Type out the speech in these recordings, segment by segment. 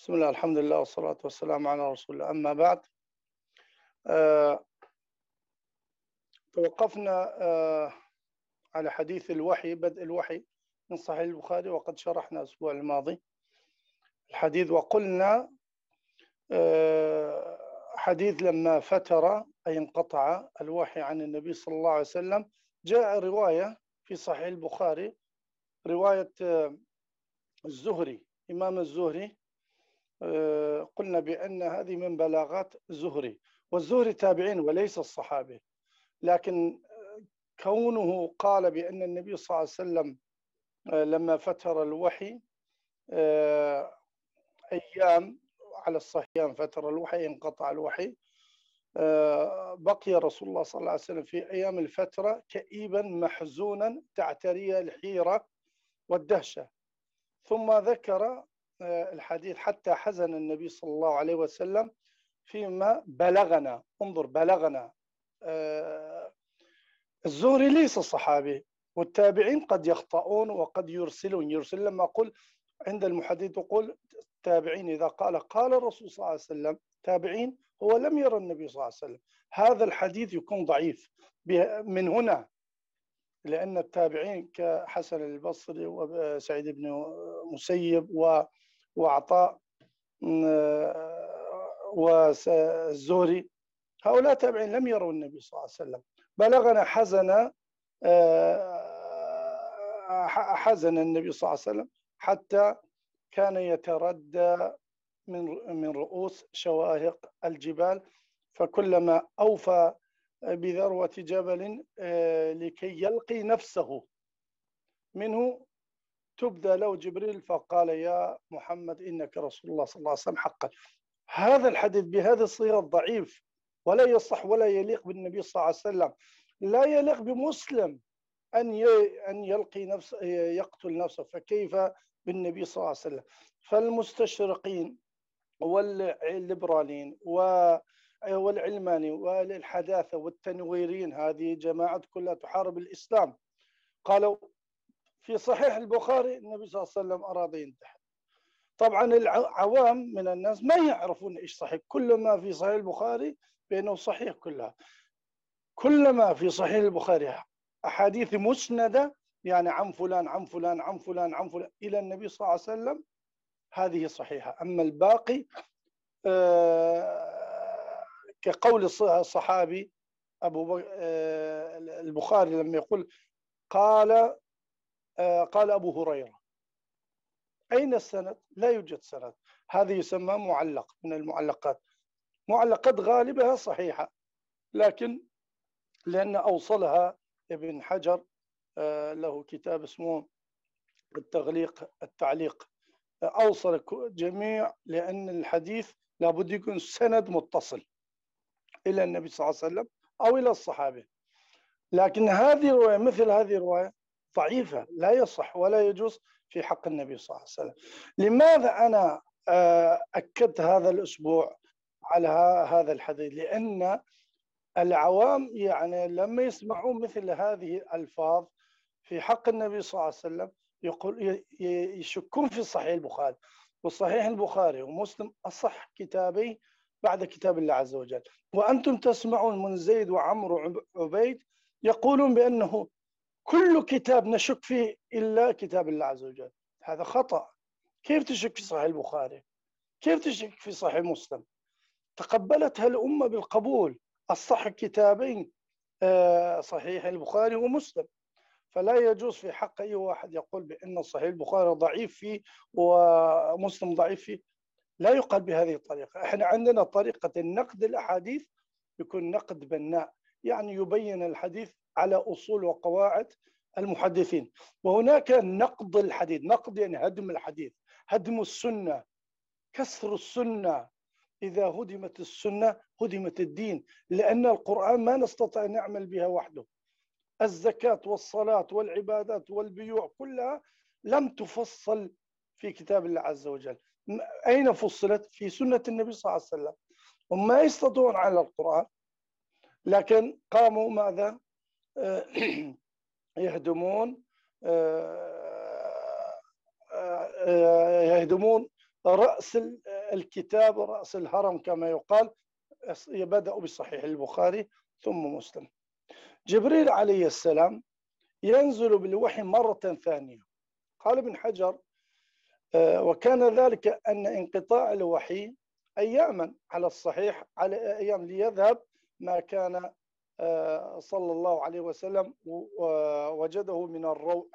بسم الله الحمد لله والصلاة والسلام على رسول الله أما بعد آه توقفنا آه على حديث الوحي بدء الوحي من صحيح البخاري وقد شرحنا الأسبوع الماضي الحديث وقلنا آه حديث لما فتر أي انقطع الوحي عن النبي صلى الله عليه وسلم جاء رواية في صحيح البخاري رواية آه، الزهري إمام الزهري آه، قلنا بأن هذه من بلاغات الزهري والزهري تابعين وليس الصحابة لكن آه، كونه قال بأن النبي صلى الله عليه وسلم آه، لما فتر الوحي أيام على الصحيان فتر الوحي انقطع الوحي بقي رسول الله صلى الله عليه وسلم في أيام الفترة كئيبا محزونا تعتريه الحيرة والدهشة ثم ذكر الحديث حتى حزن النبي صلى الله عليه وسلم فيما بلغنا انظر بلغنا آه، الزهري ليس صحابي والتابعين قد يخطئون وقد يرسلون يرسل لما أقول عند المحدث يقول التابعين إذا قال قال الرسول صلى الله عليه وسلم تابعين هو لم يرى النبي صلى الله عليه وسلم هذا الحديث يكون ضعيف من هنا لأن التابعين كحسن البصري وسعيد بن مسيب و وعطاء والزهري هؤلاء تابعين لم يروا النبي صلى الله عليه وسلم بلغنا حزن آه، حزن النبي صلى الله عليه وسلم حتى كان يتردى من من رؤوس شواهق الجبال فكلما اوفى بذروه جبل آه، لكي يلقي نفسه منه تبدى له جبريل فقال يا محمد انك رسول الله صلى الله عليه وسلم حقا هذا الحديث بهذه الصيغه ضعيف ولا يصح ولا يليق بالنبي صلى الله عليه وسلم لا يليق بمسلم ان ان يلقي نفسه يقتل نفسه فكيف بالنبي صلى الله عليه وسلم فالمستشرقين والليبراليين و والعلماني والحداثه والتنويرين هذه جماعات كلها تحارب الاسلام قالوا في صحيح البخاري النبي صلى الله عليه وسلم أراد ينتحر طبعا العوام من الناس ما يعرفون إيش صحيح كل ما في صحيح البخاري بأنه صحيح كلها كل ما في صحيح البخاري أحاديث مسندة يعني عن فلان عن فلان عن فلان عن فلان إلى النبي صلى الله عليه وسلم هذه صحيحة أما الباقي آه كقول الصحابي أبو آه، البخاري لما يقول قال آه، قال أبو هريرة أين السند؟ لا يوجد سند هذا يسمى معلق من المعلقات معلقات غالبها صحيحة لكن لأن أوصلها ابن حجر آه، له كتاب اسمه التغليق التعليق أوصل جميع لأن الحديث لابد يكون سند متصل إلى النبي صلى الله عليه وسلم أو إلى الصحابة لكن هذه الرواية مثل هذه الرواية ضعيفة لا يصح ولا يجوز في حق النبي صلى الله عليه وسلم لماذا أنا آه، أكدت هذا الأسبوع على هذا الحديث لأن العوام يعني لما يسمعون مثل هذه الألفاظ في حق النبي صلى الله عليه وسلم يقول يشكون في صحيح البخاري وصحيح البخاري ومسلم أصح كتابي بعد كتاب الله عز وجل وأنتم تسمعون من زيد وعمر وعبيد يقولون بأنه كل كتاب نشك فيه إلا كتاب الله عز وجل هذا خطأ كيف تشك في صحيح البخاري كيف تشك في صحيح مسلم تقبلتها الأمة بالقبول الصح كتابين آه، صحيح البخاري ومسلم فلا يجوز في حق أي واحد يقول بأن صحيح البخاري ضعيف فيه ومسلم ضعيف فيه لا يقال بهذه الطريقة احنا عندنا طريقة النقد الأحاديث يكون نقد بناء يعني يبين الحديث على أصول وقواعد المحدثين وهناك نقد الحديث نقد يعني هدم الحديث هدم السنة كسر السنة إذا هدمت السنة هدمت الدين لأن القرآن ما نستطيع نعمل بها وحده الزكاة والصلاة والعبادات والبيوع كلها لم تفصل في كتاب الله عز وجل أين فصلت؟ في سنة النبي صلى الله عليه وسلم وما يستطيعون على القرآن لكن قاموا ماذا؟ آه، يهدمون آه، آه، يهدمون رأس الكتاب ورأس الهرم كما يقال بدأوا بصحيح البخاري ثم مسلم جبريل عليه السلام ينزل بالوحي مرة ثانية قال ابن حجر وكان ذلك أن انقطاع الوحي أياما على الصحيح على أيام ليذهب ما كان آه، صلى الله عليه وسلم وجده من الروع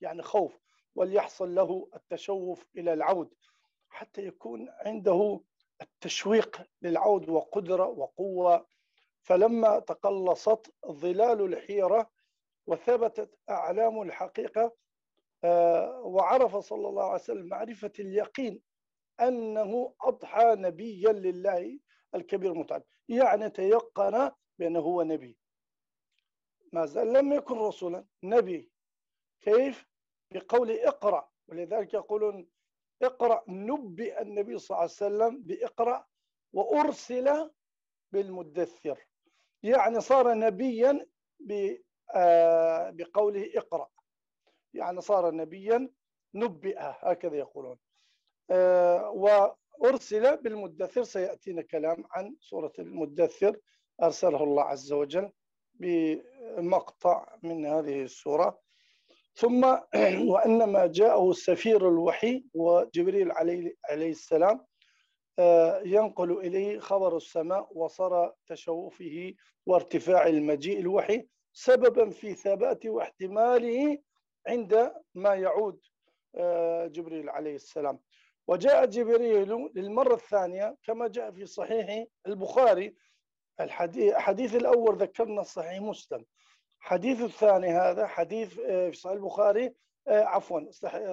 يعني خوف وليحصل له التشوف إلى العود حتى يكون عنده التشويق للعود وقدرة وقوة فلما تقلصت ظلال الحيرة وثبتت أعلام الحقيقة آه، وعرف صلى الله عليه وسلم معرفة اليقين أنه أضحى نبيا لله الكبير المتعال يعني تيقن بأنه هو نبي ما زال لم يكن رسولا نبي كيف بقول اقرأ ولذلك يقولون اقرأ نبئ النبي صلى الله عليه وسلم بإقرأ وأرسل بالمدثر يعني صار نبيا آه، بقوله اقرأ يعني صار نبيا نبئ هكذا يقولون آه، وأرسل بالمدثر سيأتينا كلام عن سورة المدثر أرسله الله عز وجل بمقطع من هذه السورة ثم وإنما جاءه سفير الوحي وجبريل عليه, عليه السلام آه، ينقل إليه خبر السماء وصار تشوفه وارتفاع المجيء الوحي سببا في ثبات واحتماله عند ما يعود آه، جبريل عليه السلام وجاء جبريل للمرة الثانية كما جاء في صحيح البخاري الحديث الأول ذكرنا صحيح مسلم حديث الثاني هذا حديث آه، في صحيح البخاري آه، عفوا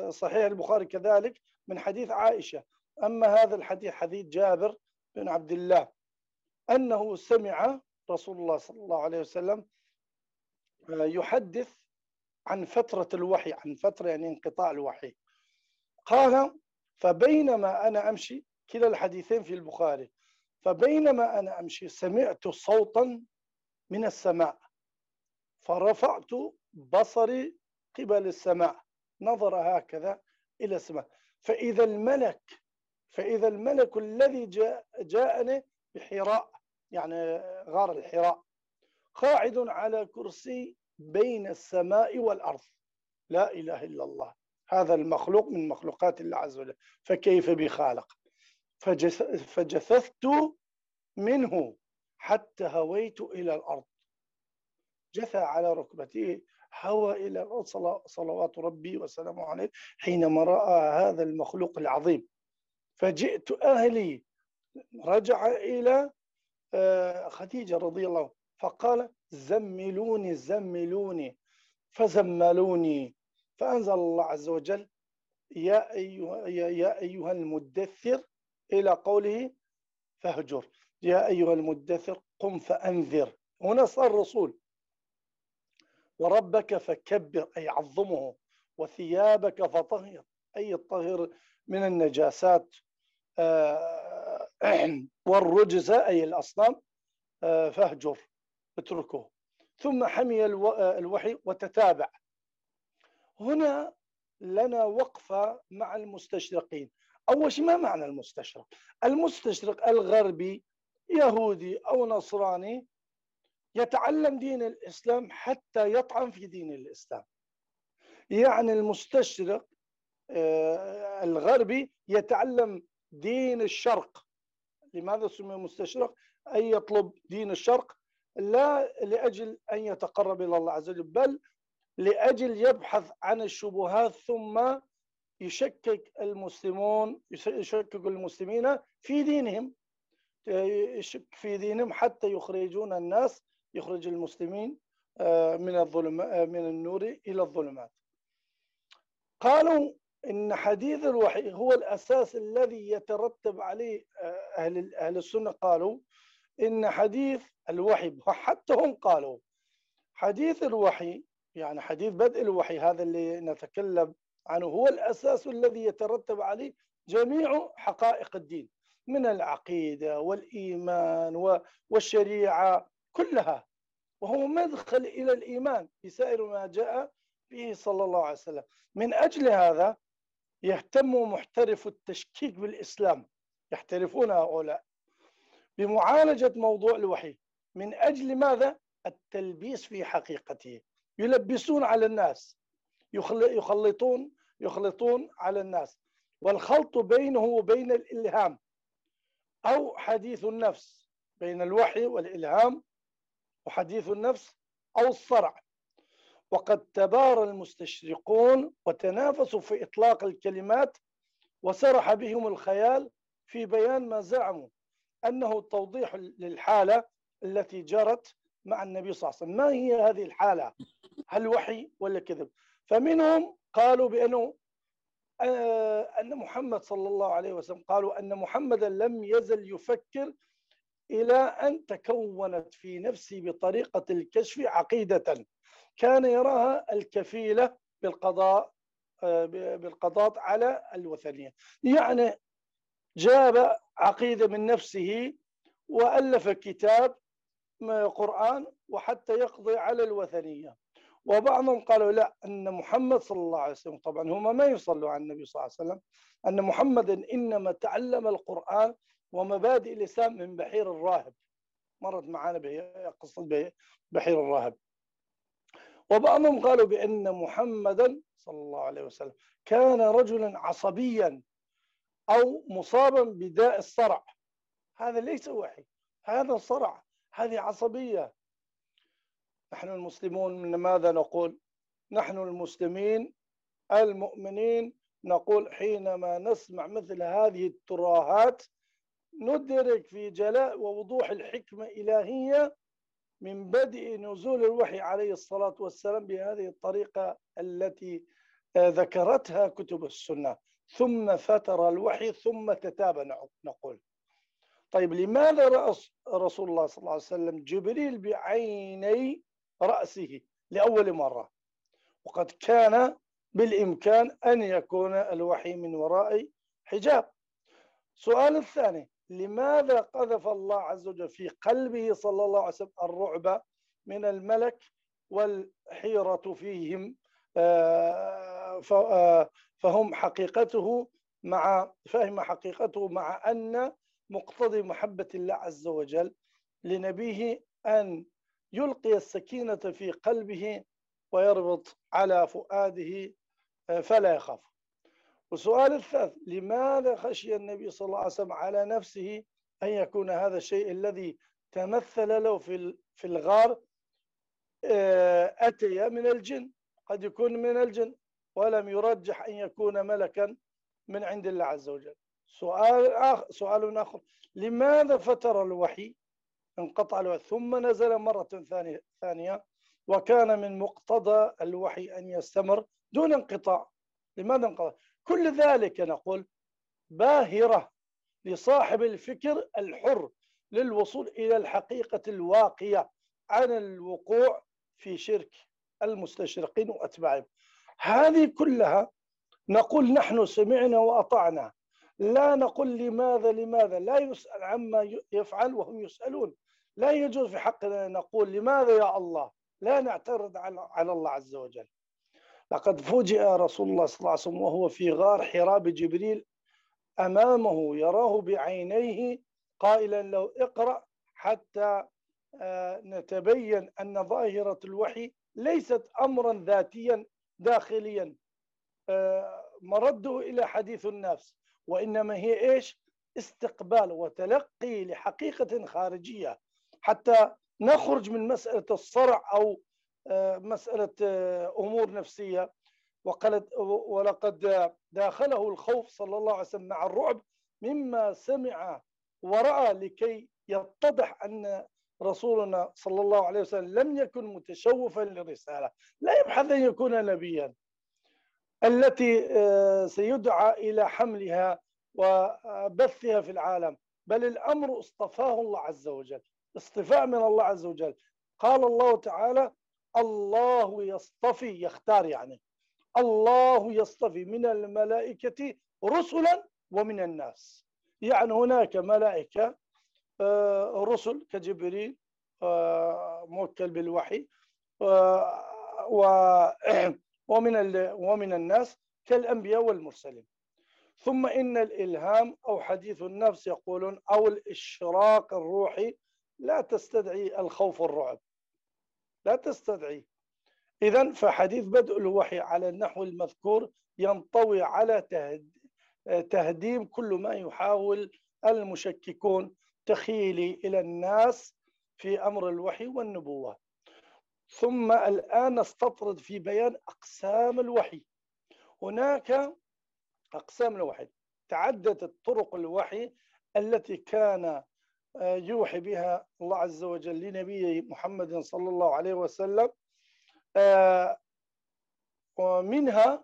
صحيح البخاري كذلك من حديث عائشة أما هذا الحديث حديث جابر بن عبد الله أنه سمع رسول الله صلى الله عليه وسلم آه، يحدث عن فترة الوحي عن فترة يعني انقطاع الوحي قال فبينما أنا أمشي كلا الحديثين في البخاري فبينما أنا أمشي سمعت صوتا من السماء فرفعت بصري قبل السماء نظر هكذا إلى السماء فإذا الملك فإذا الملك الذي جاء جاءني بحراء يعني غار الحراء قاعد على كرسي بين السماء والأرض لا إله إلا الله هذا المخلوق من مخلوقات الله عز وجل فكيف بخالق فجثثت منه حتى هويت إلى الأرض جثى على ركبتيه هوى إلى الأرض صلوات ربي وسلامه عليه حينما رأى هذا المخلوق العظيم فجئت أهلي رجع إلى آه، خديجة رضي الله فقال زملوني زملوني فزملوني فأنزل الله عز وجل يا أيها, يا أيها المدثر إلى قوله فاهجر يا أيها المدثر قم فأنذر هنا صار الرسول وربك فكبر أي عظمه وثيابك فطهر أي الطهر من النجاسات آه، والرجز أي الأصنام آه، فاهجر اتركه ثم حمي آه، الوحي وتتابع هنا لنا وقفة مع المستشرقين أول شيء ما معنى المستشرق المستشرق الغربي يهودي أو نصراني يتعلم دين الإسلام حتى يطعن في دين الإسلام يعني المستشرق آه، الغربي يتعلم دين الشرق لماذا سمي مستشرق أي يطلب دين الشرق لا لأجل أن يتقرب إلى الله عز وجل بل لأجل يبحث عن الشبهات ثم يشكك المسلمون يشكك المسلمين في دينهم يشك في دينهم حتى يخرجون الناس يخرج المسلمين آه، من الظلم آه، من النور الى الظلمات قالوا ان حديث الوحي هو الاساس الذي يترتب عليه آه، اهل اهل السنه قالوا ان حديث الوحي حتى هم قالوا حديث الوحي يعني حديث بدء الوحي هذا اللي نتكلم يعني هو الأساس الذي يترتب عليه جميع حقائق الدين من العقيدة والإيمان والشريعة كلها وهو مدخل إلى الإيمان بسائر ما جاء به صلى الله عليه وسلم من أجل هذا يهتم محترف التشكيك بالإسلام يحترفون هؤلاء بمعالجة موضوع الوحي من أجل ماذا؟ التلبيس في حقيقته يلبسون على الناس يخلطون يخلطون على الناس والخلط بينه وبين الإلهام أو حديث النفس بين الوحي والإلهام وحديث النفس أو الصرع وقد تبار المستشرقون وتنافسوا في إطلاق الكلمات وسرح بهم الخيال في بيان ما زعموا أنه توضيح للحالة التي جرت مع النبي صلى الله عليه وسلم ما هي هذه الحالة هل وحي ولا كذب فمنهم قالوا بانه آه، ان محمد صلى الله عليه وسلم قالوا ان محمدا لم يزل يفكر الى ان تكونت في نفسه بطريقه الكشف عقيده كان يراها الكفيله بالقضاء آه، بالقضاء على الوثنيه يعني جاب عقيده من نفسه والف كتاب آه، قران وحتى يقضي على الوثنيه وبعضهم قالوا لا أن محمد صلى الله عليه وسلم طبعا هم ما يصلوا على النبي صلى الله عليه وسلم أن محمدا إنما تعلم القرآن ومبادئ الإسلام من بحير الراهب مرت معنا قصة بحير الراهب وبعضهم قالوا بأن محمدا صلى الله عليه وسلم كان رجلا عصبيا أو مصابا بداء الصرع هذا ليس وحي هذا صرع هذه عصبية نحن المسلمون ماذا نقول نحن المسلمين المؤمنين نقول حينما نسمع مثل هذه التراهات ندرك في جلاء ووضوح الحكمة إلهية من بدء نزول الوحي عليه الصلاة والسلام بهذه الطريقة التي ذكرتها كتب السنة ثم فتر الوحي ثم تتابع نقول طيب لماذا رأى رسول الله صلى الله عليه وسلم جبريل بعيني رأسه لأول مرة وقد كان بالإمكان أن يكون الوحي من وراء حجاب سؤال الثاني لماذا قذف الله عز وجل في قلبه صلى الله عليه وسلم الرعب من الملك والحيرة فيهم آه، آه، فهم حقيقته مع فهم حقيقته مع أن مقتضي محبة الله عز وجل لنبيه أن يلقي السكينة في قلبه ويربط على فؤاده آه، فلا يخاف والسؤال الثالث لماذا خشي النبي صلى الله عليه وسلم على نفسه أن يكون هذا الشيء الذي تمثل له في في الغار آه، أتي من الجن قد يكون من الجن ولم يرجح أن يكون ملكا من عند الله عز وجل سؤال آخر سؤال آخر لماذا فتر الوحي انقطع الوحي ثم نزل مرة ثانية, ثانية وكان من مقتضى الوحي أن يستمر دون انقطاع لماذا انقطع؟ كل ذلك نقول باهرة لصاحب الفكر الحر للوصول إلى الحقيقة الواقية عن الوقوع في شرك المستشرقين وأتباعهم هذه كلها نقول نحن سمعنا وأطعنا لا نقول لماذا لماذا لا يسأل عما يفعل وهم يسألون لا يجوز في حقنا أن نقول لماذا يا الله لا نعترض على الله عز وجل لقد فوجئ رسول الله صلى الله عليه وسلم وهو في غار حراء بجبريل أمامه يراه بعينيه قائلا له اقرأ حتى آه، نتبين أن ظاهرة الوحي ليست أمرا ذاتيا داخليا آه، مرده إلى حديث النفس وإنما هي إيش استقبال وتلقي لحقيقة خارجية حتى نخرج من مساله الصرع او آه، مساله آه، امور نفسيه وقالت ولقد داخله الخوف صلى الله عليه وسلم مع الرعب مما سمع وراى لكي يتضح ان رسولنا صلى الله عليه وسلم لم يكن متشوفا للرساله، لا يبحث ان يكون نبيا. التي آه، سيدعى الى حملها وبثها في العالم، بل الامر اصطفاه الله عز وجل، اصطفاء من الله عز وجل قال الله تعالى الله يصطفي يختار يعني الله يصطفي من الملائكة رسلا ومن الناس يعني هناك ملائكة آه، رسل كجبريل آه، موكل بالوحي آه، ومن ومن الناس كالأنبياء والمرسلين ثم إن الإلهام أو حديث النفس يقولون أو الإشراق الروحي لا تستدعي الخوف والرعب لا تستدعي إذا فحديث بدء الوحي على النحو المذكور ينطوي على تهديم كل ما يحاول المشككون تخيلي إلى الناس في أمر الوحي والنبوة ثم الآن نستطرد في بيان أقسام الوحي هناك أقسام الوحي تعددت طرق الوحي التي كان يوحي بها الله عز وجل لنبيه محمد صلى الله عليه وسلم ومنها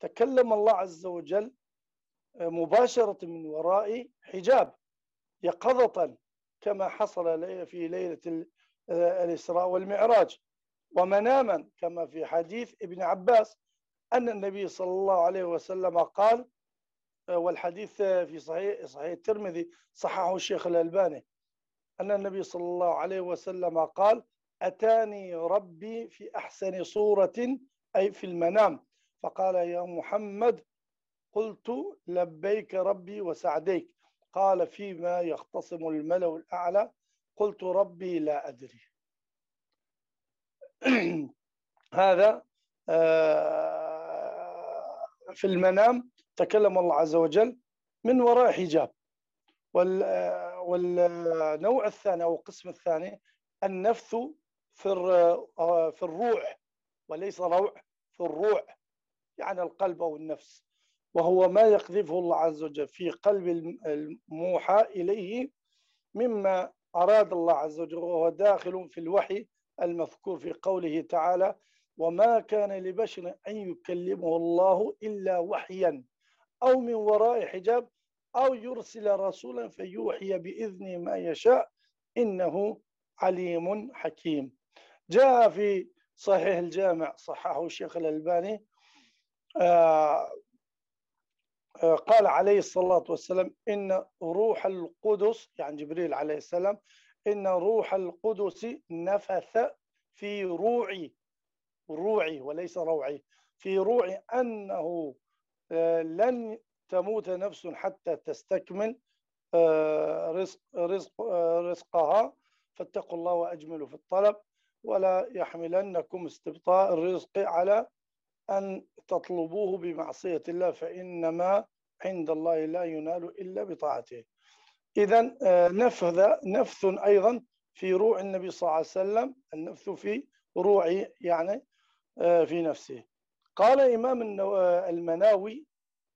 تكلم الله عز وجل مباشرة من وراء حجاب يقظة كما حصل في ليلة الإسراء والمعراج ومناما كما في حديث ابن عباس أن النبي صلى الله عليه وسلم قال والحديث في صحيح صحيح الترمذي صححه الشيخ الألباني أن النبي صلى الله عليه وسلم قال أتاني ربي في أحسن صورة أي في المنام فقال يا محمد قلت لبيك ربي وسعديك قال فيما يختصم الملأ الأعلى قلت ربي لا أدري هذا آه، في المنام تكلم الله عز وجل من وراء حجاب والنوع الثاني أو القسم الثاني النفث في آه، في الروح وليس روع في الروح يعني القلب أو النفس وهو ما يقذفه الله عز وجل في قلب الموحى إليه مما أراد الله عز وجل وهو داخل في الوحي المذكور في قوله تعالى وما كان لبشر أن يكلمه الله إلا وحيا أو من وراء حجاب أو يرسل رسولا فيوحي بإذن ما يشاء إنه عليم حكيم جاء في صحيح الجامع صححه الشيخ الألباني آه، آه، قال عليه الصلاة والسلام إن روح القدس يعني جبريل عليه السلام إن روح القدس نفث في روعي روعي وليس روعي في روعي أنه آه، لن تموت نفس حتى تستكمل آه، رزق رزق آه، رزقها فاتقوا الله واجملوا في الطلب ولا يحملنكم استبطاء الرزق على ان تطلبوه بمعصيه الله فانما عند الله لا ينال الا بطاعته. اذا نفذ نفث ايضا في روع النبي صلى الله عليه وسلم النفث في روعه يعني في نفسه. قال إمام المناوي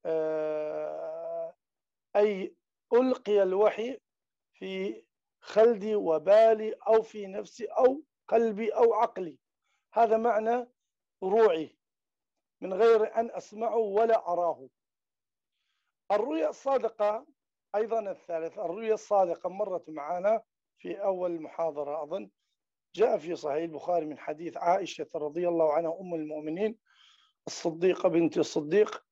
آه، أي ألقي الوحي في خلدي وبالي أو في نفسي أو قلبي أو عقلي هذا معنى روعي من غير أن أسمعه ولا أراه الرؤيا الصادقة أيضا الثالث الرؤيا الصادقة مرت معنا في أول محاضرة أظن جاء في صحيح البخاري من حديث عائشة رضي الله عنها أم المؤمنين الصديقة بنت الصديق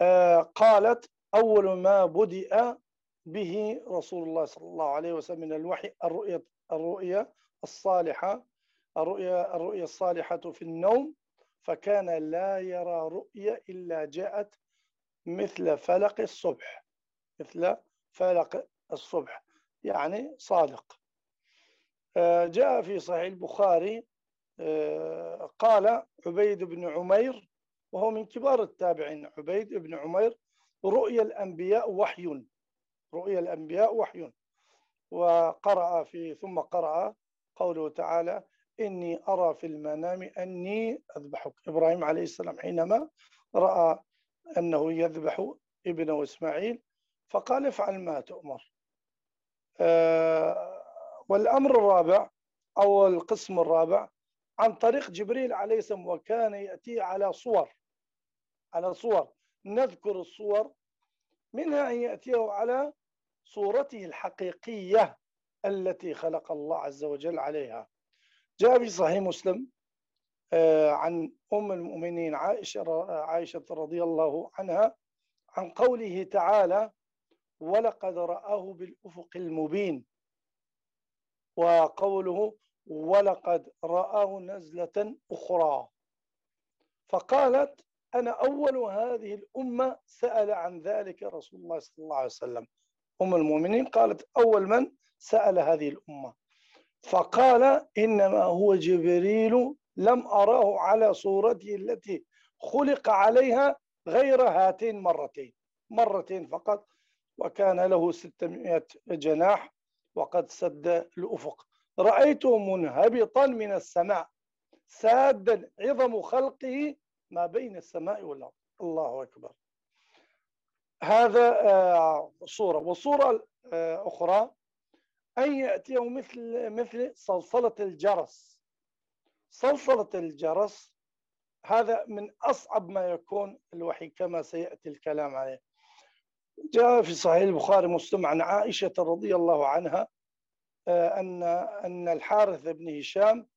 آه، قالت أول ما بدأ به رسول الله صلى الله عليه وسلم من الوحي الرؤية الرؤية الصالحة الرؤيا الرؤيا الصالحة في النوم فكان لا يرى رؤيا إلا جاءت مثل فلق الصبح مثل فلق الصبح يعني صادق آه، جاء في صحيح البخاري آه، قال عبيد بن عمير وهو من كبار التابعين عبيد بن عمير رؤيا الأنبياء وحي رؤيا الأنبياء وحي وقرأ في ثم قرأ قوله تعالى إني أرى في المنام أني أذبحك إبراهيم عليه السلام حينما رأى أنه يذبح ابنه إسماعيل فقال افعل ما تؤمر آه، والأمر الرابع أو القسم الرابع عن طريق جبريل عليه السلام وكان يأتي على صور على صور نذكر الصور منها أن يأتيه على صورته الحقيقية التي خلق الله عز وجل عليها جاء في صحيح مسلم آه، عن أم المؤمنين عائشة, عائشة رضي الله عنها عن قوله تعالى ولقد رآه بالأفق المبين وقوله ولقد رآه نزلة أخرى فقالت أنا أول هذه الأمة سأل عن ذلك رسول الله صلى الله عليه وسلم أم المؤمنين قالت أول من سأل هذه الأمة فقال إنما هو جبريل لم أراه على صورته التي خلق عليها غير هاتين مرتين مرتين فقط وكان له 600 جناح وقد سد الأفق رأيته منهبطا من السماء سادا عظم خلقه ما بين السماء والأرض الله أكبر هذا آه، صورة وصورة آه، أخرى أن يأتيه مثل مثل صلصلة الجرس صلصلة الجرس هذا من أصعب ما يكون الوحي كما سيأتي الكلام عليه جاء في صحيح البخاري مسلم عن عائشة رضي الله عنها آه، أن أن الحارث بن هشام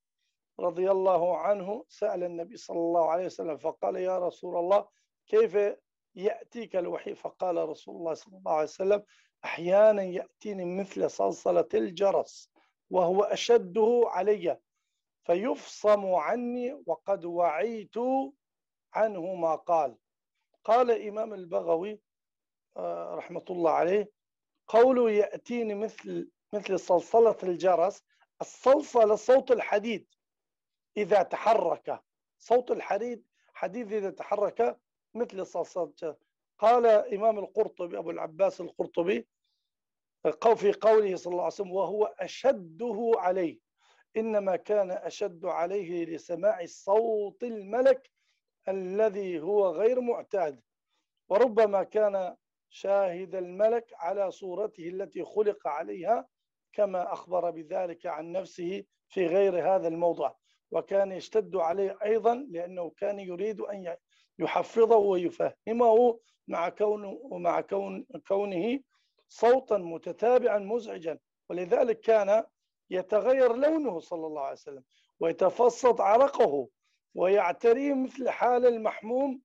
رضي الله عنه سأل النبي صلى الله عليه وسلم فقال يا رسول الله كيف يأتيك الوحي فقال رسول الله صلى الله عليه وسلم أحيانا يأتيني مثل صلصلة الجرس وهو أشده علي فيفصم عني وقد وعيت عنه ما قال قال إمام البغوي آه، رحمة الله عليه قوله يأتيني مثل مثل صلصلة الجرس الصلصلة صوت الحديد إذا تحرك صوت الحديد حديد إذا تحرك مثل صلصلة قال إمام القرطبي أبو العباس القرطبي في قوله صلى الله عليه وسلم وهو أشده عليه إنما كان أشد عليه لسماع صوت الملك الذي هو غير معتاد وربما كان شاهد الملك على صورته التي خلق عليها كما أخبر بذلك عن نفسه في غير هذا الموضع وكان يشتد عليه أيضا لأنه كان يريد أن يحفظه ويفهمه مع كونه مع كون كونه صوتا متتابعا مزعجا ولذلك كان يتغير لونه صلى الله عليه وسلم ويتفصد عرقه ويعتريه مثل حال المحموم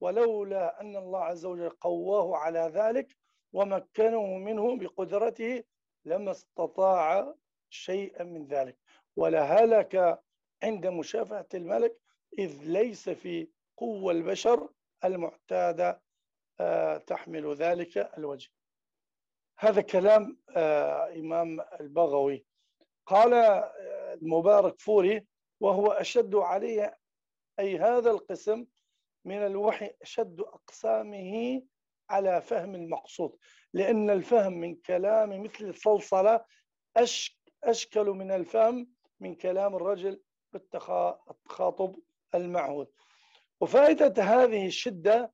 ولولا أن الله عز وجل قواه على ذلك ومكنه منه بقدرته لما استطاع شيئا من ذلك ولهلك عند مشافهة الملك إذ ليس في قوة البشر المعتادة آه، تحمل ذلك الوجه هذا كلام آه، إمام البغوي قال آه، المبارك فوري وهو أشد عليه أي هذا القسم من الوحي أشد أقسامه على فهم المقصود لأن الفهم من كلام مثل الصلصلة أشكل من الفهم من كلام الرجل بالتخاطب المعهود وفائدة هذه الشدة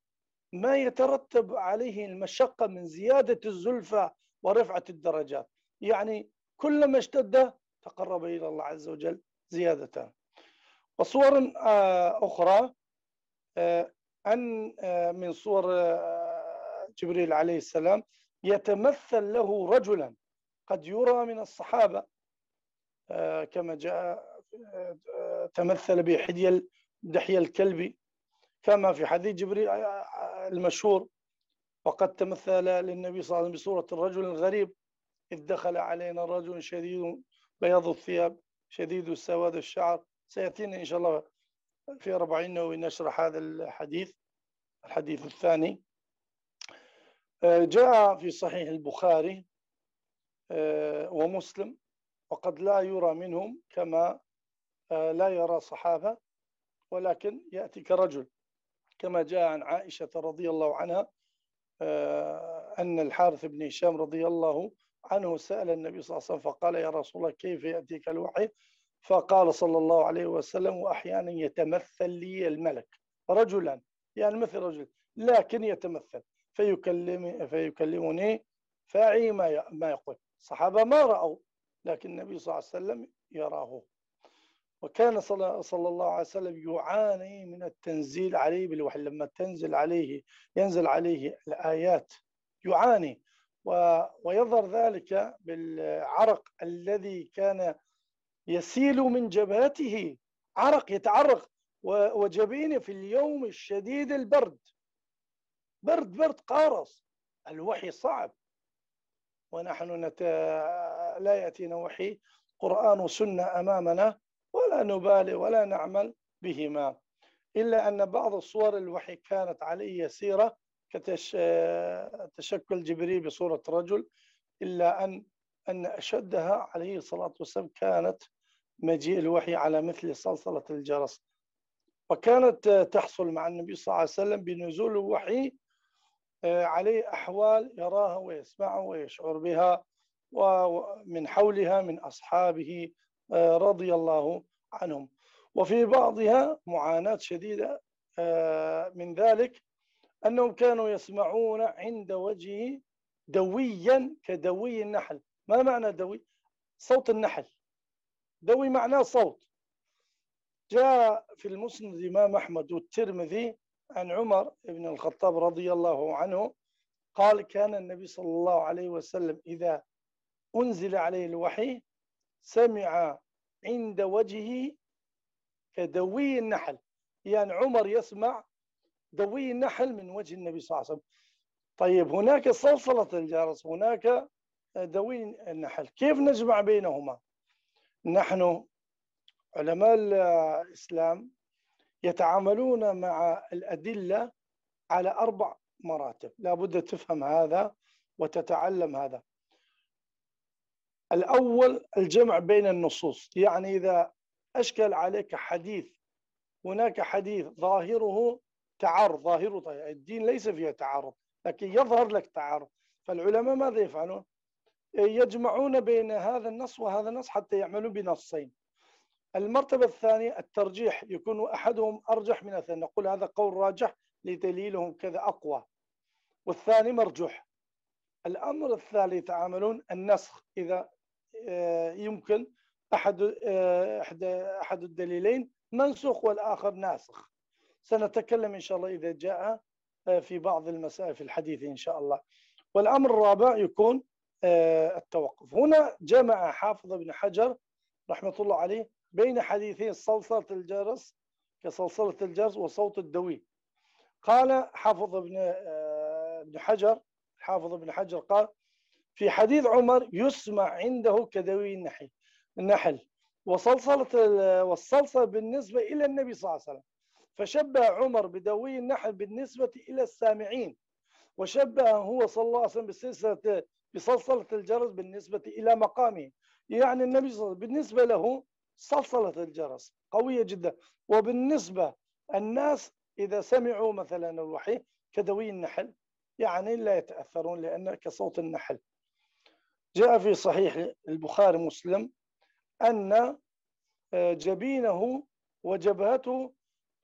ما يترتب عليه المشقة من زيادة الزلفة ورفعة الدرجات يعني كلما اشتد تقرب إلى الله عز وجل زيادة وصور آه، أخرى آه، أن آه، من صور جبريل عليه السلام يتمثل له رجلا قد يرى من الصحابة كما جاء تمثل بحدي دحية الكلبي كما في حديث جبريل آه، آه، المشهور وقد تمثل للنبي صلى الله عليه وسلم بصورة الرجل الغريب إذ دخل علينا رجل شديد بياض الثياب شديد السواد الشعر سيأتينا إن شاء الله في أربعين نووي نشرح هذا الحديث الحديث الثاني آه، جاء في صحيح البخاري ومسلم وقد لا يرى منهم كما آه، لا يرى صحابة ولكن يأتي كرجل كما جاء عن عائشة رضي الله عنها آه، أن الحارث بن هشام رضي الله عنه سأل النبي صلى الله عليه وسلم فقال يا رسول الله كيف يأتيك الوحي فقال صلى الله عليه وسلم وأحيانا يتمثل لي الملك رجلا يعني مثل رجل لكن يتمثل فيكلم فيكلمني فاعي ما ما يقول الصحابة ما رأوا لكن النبي صلى الله عليه وسلم يراه وكان صلى, صلى الله عليه وسلم يعاني من التنزيل عليه بالوحي لما تنزل عليه ينزل عليه الآيات يعاني ويظهر ذلك بالعرق الذي كان يسيل من جبهته عرق يتعرق وجبينه في اليوم الشديد البرد برد برد قارص الوحي صعب ونحن نت... لا يأتينا وحي قرآن وسنة أمامنا ولا نبالي ولا نعمل بهما إلا أن بعض الصور الوحي كانت عليه يسيرة كتشكل جبريل بصورة رجل إلا أن أن أشدها عليه الصلاة والسلام كانت مجيء الوحي على مثل صلصلة الجرس وكانت تحصل مع النبي صلى الله عليه وسلم بنزول الوحي آه، عليه أحوال يراها ويسمعها ويشعر بها ومن حولها من أصحابه آه، رضي الله عنهم وفي بعضها معاناة شديدة آه، من ذلك أنهم كانوا يسمعون عند وجهه دويا كدوي النحل ما معنى دوي؟ صوت النحل دوي معناه صوت جاء في المسند الإمام أحمد والترمذي عن عمر بن الخطاب رضي الله عنه قال كان النبي صلى الله عليه وسلم إذا أنزل عليه الوحي سمع عند وجهه كدوي النحل يعني عمر يسمع دوي النحل من وجه النبي صلى الله عليه وسلم طيب هناك صلصلة الجرس هناك دوي النحل كيف نجمع بينهما نحن علماء الإسلام يتعاملون مع الأدلة على أربع مراتب لا بد تفهم هذا وتتعلم هذا الأول الجمع بين النصوص يعني إذا أشكل عليك حديث هناك حديث ظاهره تعارض ظاهره طيب الدين ليس فيه تعارض لكن يظهر لك تعارض فالعلماء ماذا يفعلون يجمعون بين هذا النص وهذا النص حتى يعملوا بنصين المرتبة الثانية الترجيح يكون أحدهم أرجح من الثاني نقول هذا قول راجح لدليلهم كذا أقوى والثاني مرجوح الأمر الثالث يتعاملون النسخ إذا آه، يمكن احد آه، احد احد الدليلين منسوخ والاخر ناسخ سنتكلم ان شاء الله اذا جاء آه، في بعض المسائل في الحديث ان شاء الله والامر الرابع يكون التوقف هنا جمع حافظ ابن حجر رحمه الله عليه بين حديثين صلصله الجرس كصلصله الجرس وصوت الدوي قال حافظ ابن ابن حجر حافظ ابن حجر قال في حديث عمر يسمع عنده كذوي النحل النحل وصلصلة والصلصلة بالنسبة إلى النبي صلى الله عليه وسلم فشبه عمر بدوي النحل بالنسبة إلى السامعين وشبه هو صلى الله عليه وسلم بسلسلة بصلصلة الجرس بالنسبة إلى مقامه يعني النبي صلى الله عليه وسلم بالنسبة له صلصلة الجرس قوية جدا وبالنسبة الناس إذا سمعوا مثلا الوحي كدوي النحل يعني لا يتأثرون لأنه كصوت النحل جاء في صحيح البخاري مسلم أن آه، جبينه وجبهته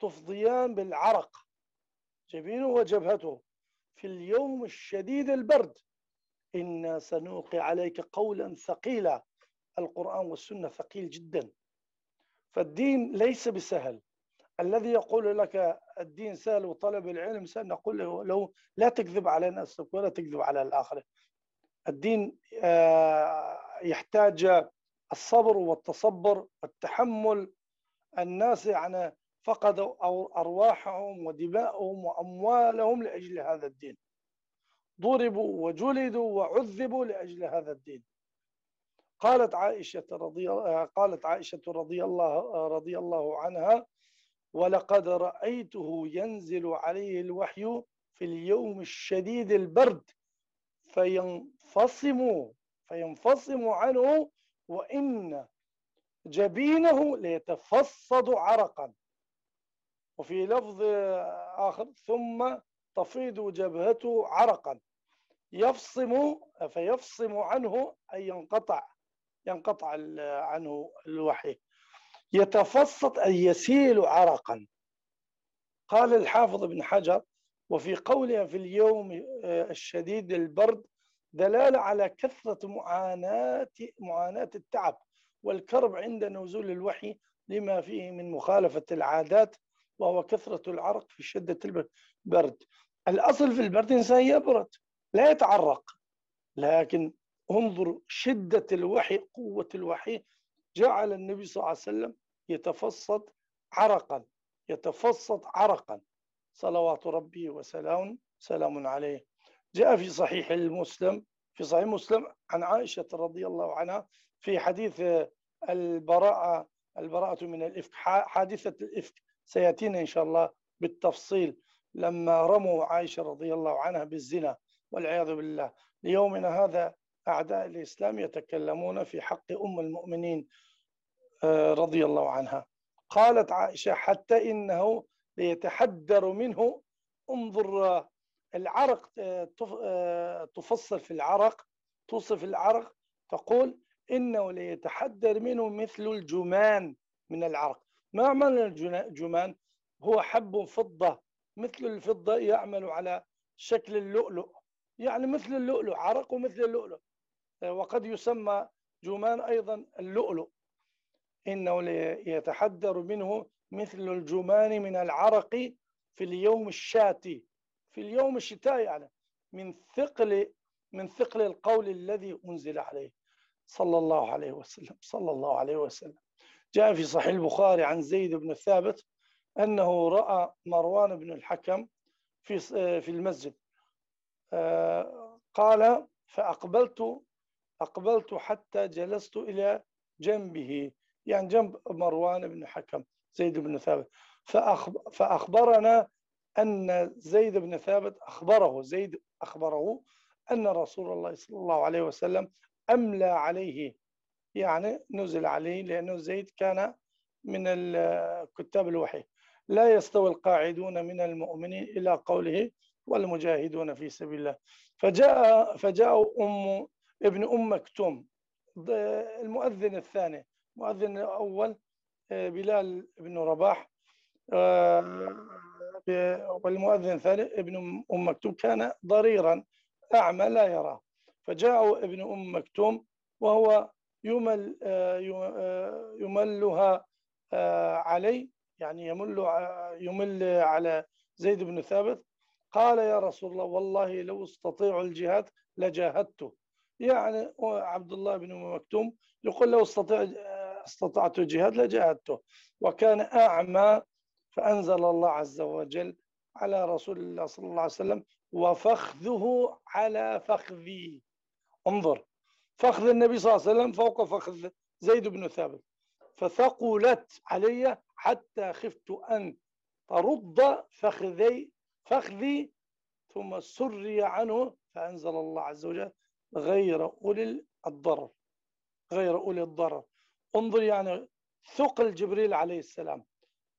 تفضيان بالعرق جبينه وجبهته في اليوم الشديد البرد إنا سنلقي عليك قولا ثقيلا القرآن والسنة ثقيل جدا فالدين ليس بسهل الذي يقول لك الدين سهل وطلب العلم سهل نقول له, لا تكذب على نفسك ولا تكذب على الآخرين الدين آه، يحتاج الصبر والتصبر والتحمل الناس يعني فقدوا أرواحهم ودماءهم وأموالهم لأجل هذا الدين ضربوا وجلدوا وعذبوا لأجل هذا الدين قالت عائشة رضي قالت عائشة رضي الله رضي الله عنها ولقد رأيته ينزل عليه الوحي في اليوم الشديد البرد فينفصم فينفصم عنه وإن جبينه ليتفصد عرقا وفي لفظ آخر ثم تفيض جبهته عرقا يفصم فيفصم عنه أي ينقطع ينقطع عنه الوحي يتفصد أي يسيل عرقا قال الحافظ ابن حجر وفي قولها في اليوم آه، الشديد البرد دلالة على كثرة معاناة معاناة التعب والكرب عند نزول الوحي لما فيه من مخالفة العادات وهو كثرة العرق في شدة البرد الأصل في البرد إنسان يبرد لا يتعرق لكن انظر شدة الوحي قوة الوحي جعل النبي صلى الله عليه وسلم يتفصد عرقا يتفصد عرقا صلوات ربي وسلام سلام عليه جاء في صحيح المسلم في صحيح مسلم عن عائشة رضي الله عنها في حديث آه، البراءة البراءة من الإفك حادثة الإفك سيأتينا إن شاء الله بالتفصيل لما رموا عائشة رضي الله عنها بالزنا والعياذ بالله ليومنا هذا أعداء الإسلام يتكلمون في حق أم المؤمنين آه، رضي الله عنها قالت عائشة حتى إنه ليتحدر منه انظر العرق آه، آه، تفصل في العرق توصف العرق تقول إنه ليتحدر منه مثل الجمان من العرق ما معنى الجمان هو حب فضة مثل الفضة يعمل على شكل اللؤلؤ يعني مثل اللؤلؤ عرق مثل اللؤلؤ آه، وقد يسمى جمان أيضا اللؤلؤ إنه ليتحدر منه مثل الجمان من العرق في اليوم الشاتي في اليوم الشتاء يعني من ثقل من ثقل القول الذي أنزل عليه صلى الله عليه وسلم صلى الله عليه وسلم جاء في صحيح البخاري عن زيد بن ثابت أنه رأى مروان بن الحكم في في المسجد آه، قال فأقبلت أقبلت حتى جلست إلى جنبه يعني جنب مروان بن الحكم زيد بن ثابت فأخبرنا أن زيد بن ثابت أخبره زيد أخبره أن رسول الله صلى الله عليه وسلم أملى عليه يعني نزل عليه لأنه زيد كان من الكتاب الوحي لا يستوي القاعدون من المؤمنين إلى قوله والمجاهدون في سبيل الله فجاء فجاء أم ابن أم مكتوم المؤذن الثاني المؤذن الأول آه، بلال بن رباح آه، آه، والمؤذن ثالث ابن أم مكتوم كان ضريرا أعمى لا يراه فجاء ابن أم مكتوم وهو يمل يملها علي يعني يمل يمل على زيد بن ثابت قال يا رسول الله والله لو استطيع الجهاد لجاهدته يعني عبد الله بن مكتوم يقول لو استطيع استطعت الجهاد لجاهدته وكان أعمى فأنزل الله عز وجل على رسول الله صلى الله عليه وسلم وفخذه على فخذي انظر فخذ النبي صلى الله عليه وسلم فوق فخذ زيد بن ثابت فثقلت علي حتى خفت أن ترد فخذي فخذي ثم سري عنه فأنزل الله عز وجل غير أولي الضرر غير أولي الضرر انظر يعني ثقل جبريل عليه السلام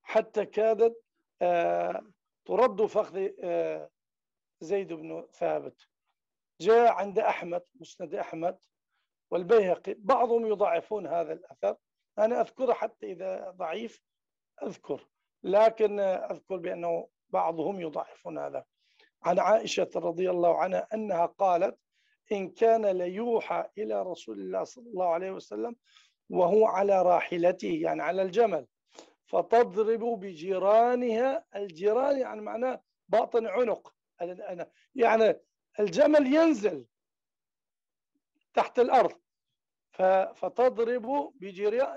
حتى كادت آه، ترد فخذ آه، زيد بن ثابت جاء عند أحمد مسند أحمد والبيهقي بعضهم يضعفون هذا الأثر أنا أذكره حتى إذا ضعيف أذكر لكن أذكر بأنه بعضهم يضعفون هذا عن عائشة رضي الله عنها أنها قالت إن كان ليوحى إلى رسول الله صلى الله عليه وسلم وهو على راحلته يعني على الجمل فتضرب بجيرانها الجيران يعني معناه باطن عنق يعني الجمل ينزل تحت الأرض فتضرب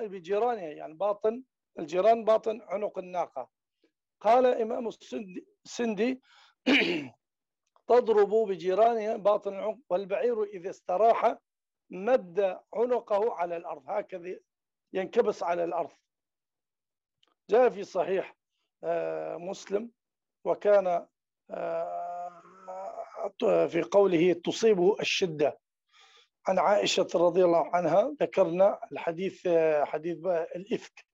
بجيرانها يعني باطن الجيران باطن عنق الناقة قال إمام السندي تضرب بجيرانها باطن العنق والبعير إذا استراح مد عنقه على الأرض هكذا ينكبس على الأرض جاء في صحيح آه، مسلم وكان آه، في قوله تصيبه الشدة عن عائشة رضي الله عنها ذكرنا الحديث آه، حديث الإفك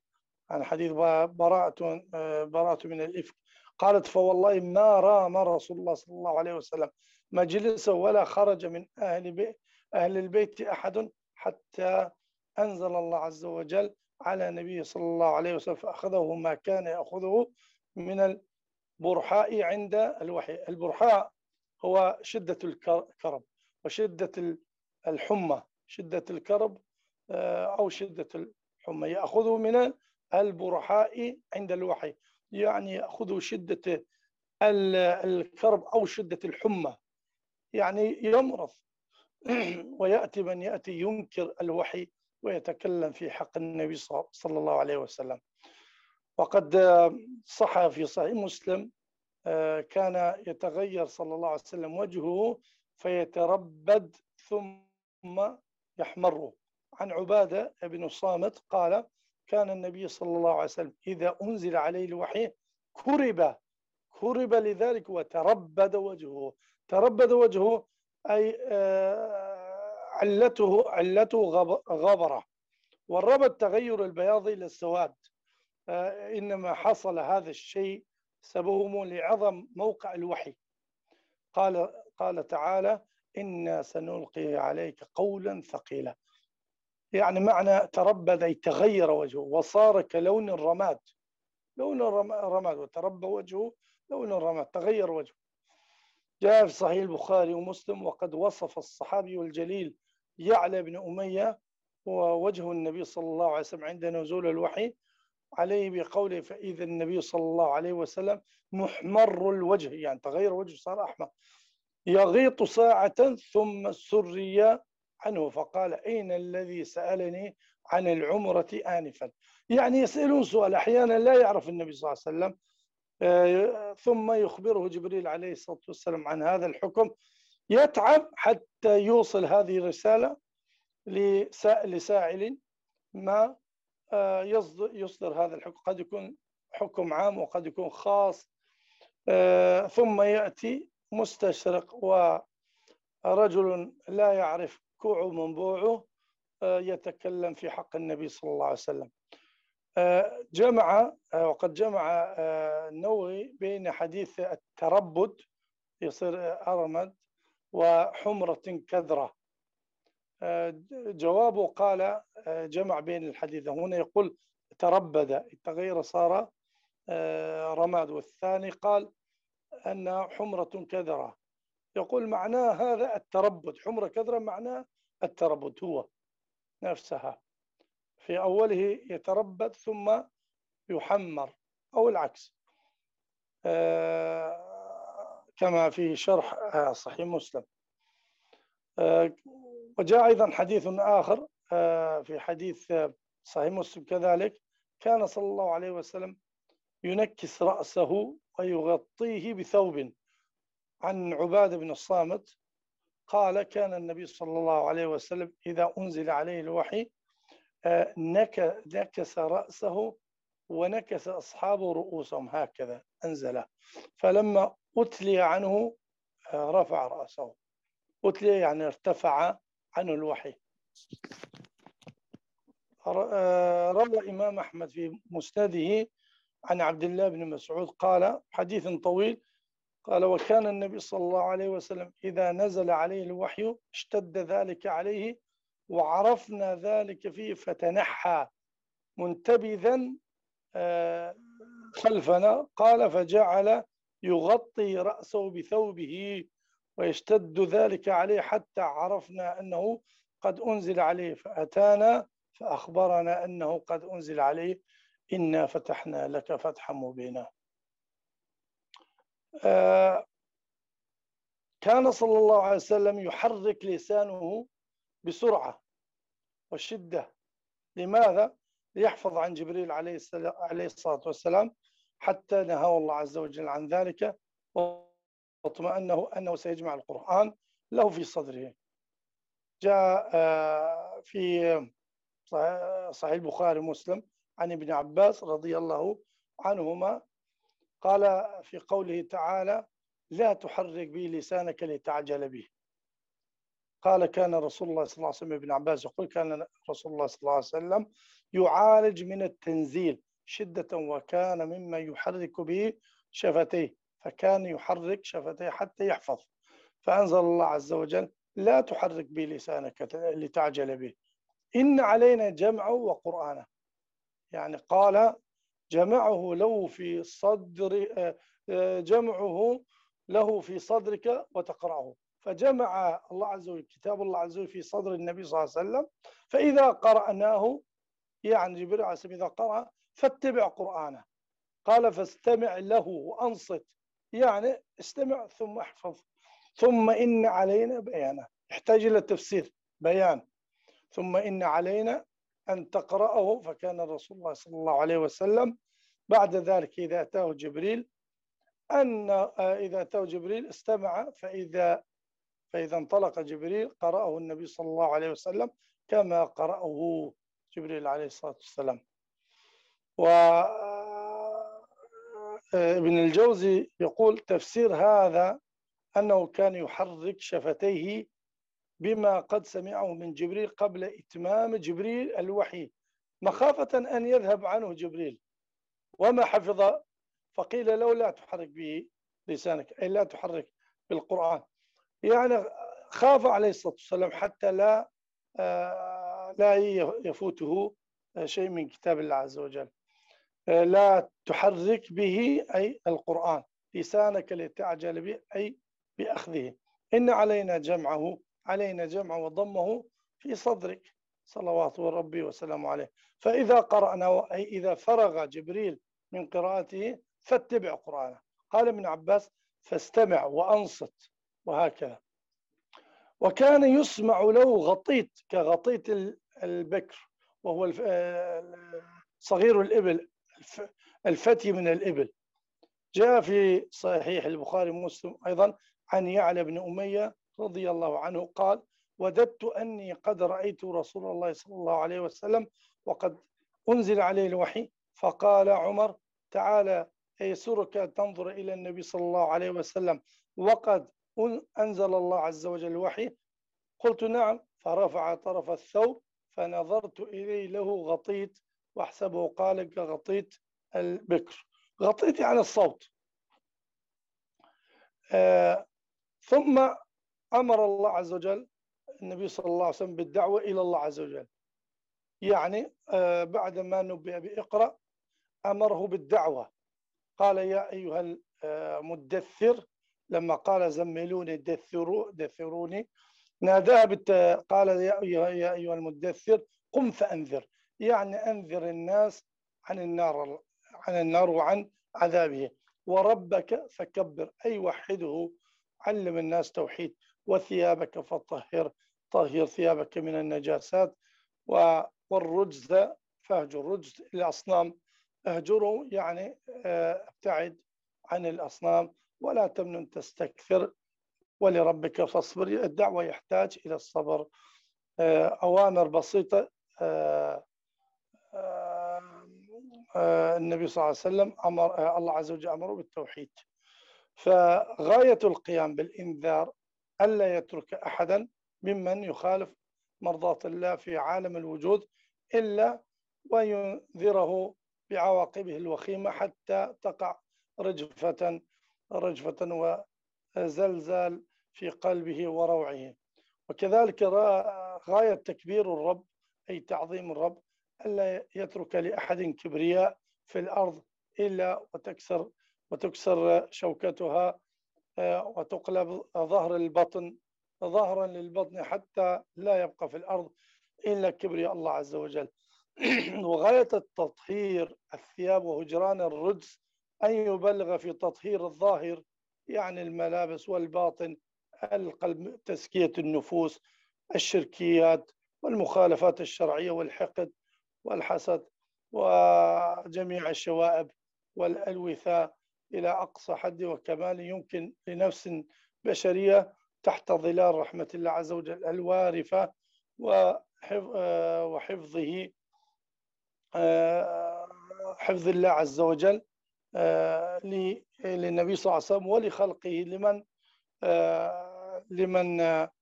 عن حديث براءة براءة من الإفك قالت فوالله ما رام رسول الله صلى الله عليه وسلم مجلسه ولا خرج من أهل بيت أهل البيت أحد حتى أنزل الله عز وجل على نبي صلى الله عليه وسلم فأخذه ما كان يأخذه من البرحاء عند الوحي البرحاء هو شدة الكرب وشدة الحمى شدة الكرب آه، أو شدة الحمى يأخذه من البرحاء عند الوحي يعني يأخذ شدة الكرب أو شدة الحمى يعني يمرض ويأتي من يأتي ينكر الوحي ويتكلم في حق النبي صلى الله عليه وسلم وقد صح في صحيح مسلم آه، كان يتغير صلى الله عليه وسلم وجهه فيتربد ثم يحمر عن عبادة بن الصامت قال كان النبي صلى الله عليه وسلم إذا أنزل عليه الوحي كرب كرب لذلك وتربد وجهه تربد وجهه أي آه، علته علته غبرة والربى التغير البياضي للسواد آه، إنما حصل هذا الشيء سببهم لعظم موقع الوحي قال قال تعالى إنا سنلقي عليك قولا ثقيلا يعني معنى تربد أي تغير وجهه وصار كلون الرماد لون الرماد وتربى وجهه لون الرماد تغير وجهه جاء في صحيح البخاري ومسلم وقد وصف الصحابي الجليل يعلى بن أمية ووجه النبي صلى الله عليه وسلم عند نزول الوحي عليه بقوله فإذا النبي صلى الله عليه وسلم محمر الوجه يعني تغير وجهه صار أحمر يغيط ساعة ثم سري عنه فقال أين الذي سألني عن العمرة آنفا يعني يسألون سؤال أحيانا لا يعرف النبي صلى الله عليه وسلم آه، ثم يخبره جبريل عليه الصلاة والسلام عن هذا الحكم يتعب حتى يوصل هذه الرسالة لسائل ما آه، يصدر هذا الحكم قد يكون حكم عام وقد يكون خاص آه، ثم يأتي مستشرق ورجل لا يعرف كوعه من بوعه يتكلم في حق النبي صلى الله عليه وسلم جمع وقد جمع النووي بين حديث التربد يصير أرمد وحمرة كذرة جوابه قال جمع بين الحديث هنا يقول تربد التغير صار رماد والثاني قال أن حمرة كذرة يقول معناه هذا التربد حمرة كذرة معناه التربد هو نفسها في أوله يتربد ثم يحمر أو العكس آه، كما في شرح آه، صحيح مسلم آه، وجاء أيضا حديث آخر في حديث صحيح مسلم كذلك كان صلى الله عليه وسلم ينكس رأسه ويغطيه بثوب عن عبادة بن الصامت قال كان النبي صلى الله عليه وسلم إذا أنزل عليه الوحي نكس رأسه ونكس أصحابه رؤوسهم هكذا أنزله فلما أتلي عنه آه، رفع رأسه أتلي يعني ارتفع عنه الوحي آه، روى إمام أحمد في مسنده عن عبد الله بن مسعود قال حديث طويل قال وكان النبي صلى الله عليه وسلم إذا نزل عليه الوحي اشتد ذلك عليه وعرفنا ذلك فيه فتنحى منتبذا آه، خلفنا قال فجعل يغطي رأسه بثوبه ويشتد ذلك عليه حتى عرفنا أنه قد أنزل عليه فأتانا فأخبرنا أنه قد أنزل عليه إنا فتحنا لك فتحا مبينا آه، كان صلى الله عليه وسلم يحرك لسانه بسرعة والشدة لماذا؟ ليحفظ عن جبريل عليه الصلاة والسلام حتى نهاه الله عز وجل عن ذلك واطمأنه أنه سيجمع القرآن له في صدره جاء آه، في صحيح البخاري ومسلم عن ابن عباس رضي الله عنهما قال في قوله تعالى لا تحرك به لسانك لتعجل به قال كان رسول الله صلى الله عليه وسلم ابن عباس يقول كان رسول الله صلى الله عليه وسلم يعالج من التنزيل شدة وكان مما يحرك به شفتيه فكان يحرك شفتيه حتى يحفظ فأنزل الله عز وجل لا تحرك به لسانك لتعجل به إن علينا جمعه وقرآنه يعني قال جمعه له في صدر آه، آه، جمعه له في صدرك وتقرأه فجمع الله عز وجل كتاب الله عز وجل في صدر النبي صلى الله عليه وسلم فإذا قرأناه يعني جبريل عليه السلام إذا قرأ فاتبع قرآنه قال فاستمع له وأنصت يعني استمع ثم احفظ ثم إن علينا بيانه يحتاج إلى تفسير بيان ثم إن علينا أن تقرأه فكان رسول الله صلى الله عليه وسلم بعد ذلك إذا أتاه جبريل أن إذا أتاه جبريل استمع فإذا فإذا انطلق جبريل قرأه النبي صلى الله عليه وسلم كما قرأه جبريل عليه الصلاة والسلام و آه، ابن الجوزي يقول تفسير هذا أنه كان يحرك شفتيه بما قد سمعه من جبريل قبل إتمام جبريل الوحي مخافة أن يذهب عنه جبريل وما حفظ فقيل لو لا تحرك به لسانك أي لا تحرك بالقرآن يعني خاف عليه الصلاة والسلام حتى لا آه، لا يفوته آه، شيء من كتاب الله عز وجل آه، لا تحرك به أي القرآن لسانك لتعجل به أي بأخذه إن علينا جمعه علينا جمعه وضمه في صدرك صلوات ربي وسلامه عليه فإذا قرانا أي إذا فرغ جبريل من قراءته فاتبع قرآنه قال ابن عباس فاستمع وأنصت وهكذا وكان يسمع له غطيط كغطيط البكر وهو صغير الإبل الفتي من الإبل جاء في صحيح البخاري ومسلم أيضا عن يعلى بن أمية رضي الله عنه قال وددت أني قد رأيت رسول الله صلى الله عليه وسلم وقد أنزل عليه الوحي فقال عمر تعالى يسرك تنظر إلى النبي صلى الله عليه وسلم وقد أنزل الله عز وجل الوحي قلت نعم فرفع طرف الثوب فنظرت إليه له غطيت واحسبه قال كغطيت البكر غطيت يعني الصوت آه ثم أمر الله عز وجل النبي صلى الله عليه وسلم بالدعوة إلى الله عز وجل يعني آه بعد ما نبئ بإقرأ أمره بالدعوة قال يا أيها المدثر آه، لما قال زملوني دثروا دثروني ناداها بت... قال يا أيها, يا أيها المدثر قم فأنذر يعني أنذر الناس عن النار عن النار وعن عذابه وربك فكبر أي وحده علم الناس توحيد وثيابك فطهر طهر ثيابك من النجاسات والرجز فاهجر رجز الأصنام اهجره يعني آه، ابتعد عن الأصنام ولا تمنن تستكثر ولربك فاصبر الدعوة يحتاج إلى الصبر آه، أوامر بسيطة آه، آه، النبي صلى الله عليه وسلم أمر الله عز وجل أمره بالتوحيد فغاية القيام بالإنذار ألا يترك أحدا ممن يخالف مرضاة الله في عالم الوجود إلا وينذره بعواقبه الوخيمة حتى تقع رجفة رجفة وزلزال في قلبه وروعه وكذلك رأى غاية تكبير الرب أي تعظيم الرب ألا يترك لأحد كبرياء في الأرض إلا وتكسر وتكسر شوكتها آه، وتقلب ظهر البطن ظهرا للبطن حتى لا يبقى في الأرض إلا كبرياء الله عز وجل وغاية التطهير الثياب وهجران الرجس أن يبلغ في تطهير الظاهر يعني الملابس والباطن القلب تزكية النفوس الشركيات والمخالفات الشرعية والحقد والحسد وجميع الشوائب والألوثة إلى أقصى حد وكمال يمكن لنفس بشرية تحت ظلال رحمة الله عز وجل الوارفة آه، وحفظه آه، حفظ الله عز وجل آه، للنبي صلى الله عليه وسلم ولخلقه لمن آه، لمن آه،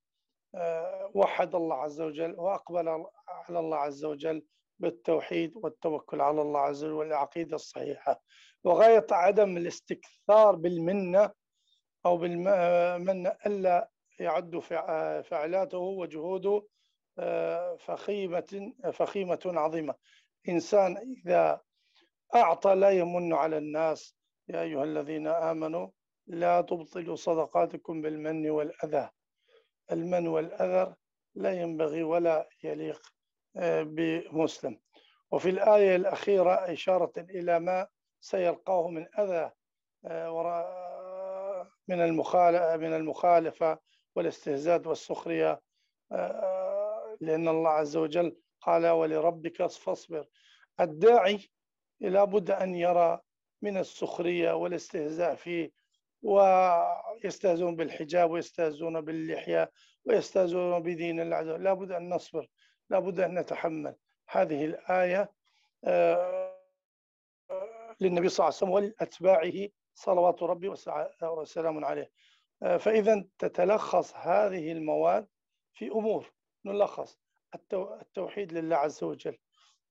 وحد الله عز وجل وأقبل على الله عز وجل بالتوحيد والتوكل على الله عز وجل والعقيدة الصحيحة وغاية عدم الاستكثار بالمنة أو بالمنة ألا يعد فعلاته وجهوده فخيمة فخيمة عظيمة إنسان إذا أعطى لا يمن على الناس يا أيها الذين آمنوا لا تبطلوا صدقاتكم بالمن والأذى المن والأذر لا ينبغي ولا يليق آه، بمسلم وفي الآية الأخيرة إشارة إلى ما سيلقاه من أذى آه، من من المخالفة والاستهزاء والسخرية آه، لأن الله عز وجل قال ولربك فاصبر الداعي لا بد أن يرى من السخرية والاستهزاء فيه ويستهزون بالحجاب ويستهزون باللحية ويستهزون بدين الله عز وجل لا بد أن نصبر لا بد أن نتحمل هذه الآية آه، للنبي صلى الله عليه وسلم ولأتباعه صلوات ربي وسلام عليه آه، فإذا تتلخص هذه المواد في أمور نلخص التوحيد لله عز وجل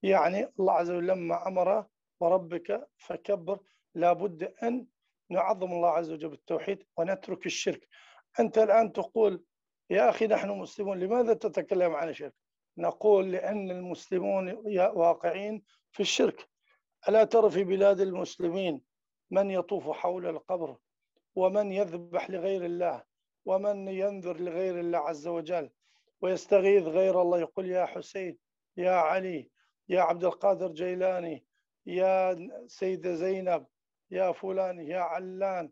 يعني الله عز وجل لما أمر وربك فكبر لابد أن نعظم الله عز وجل بالتوحيد ونترك الشرك أنت الآن تقول يا أخي نحن مسلمون لماذا تتكلم عن الشرك نقول لأن المسلمون واقعين في الشرك ألا ترى في بلاد المسلمين من يطوف حول القبر ومن يذبح لغير الله ومن ينذر لغير الله عز وجل ويستغيث غير الله يقول يا حسين يا علي يا عبد القادر جيلاني يا سيدة زينب يا فلان يا علان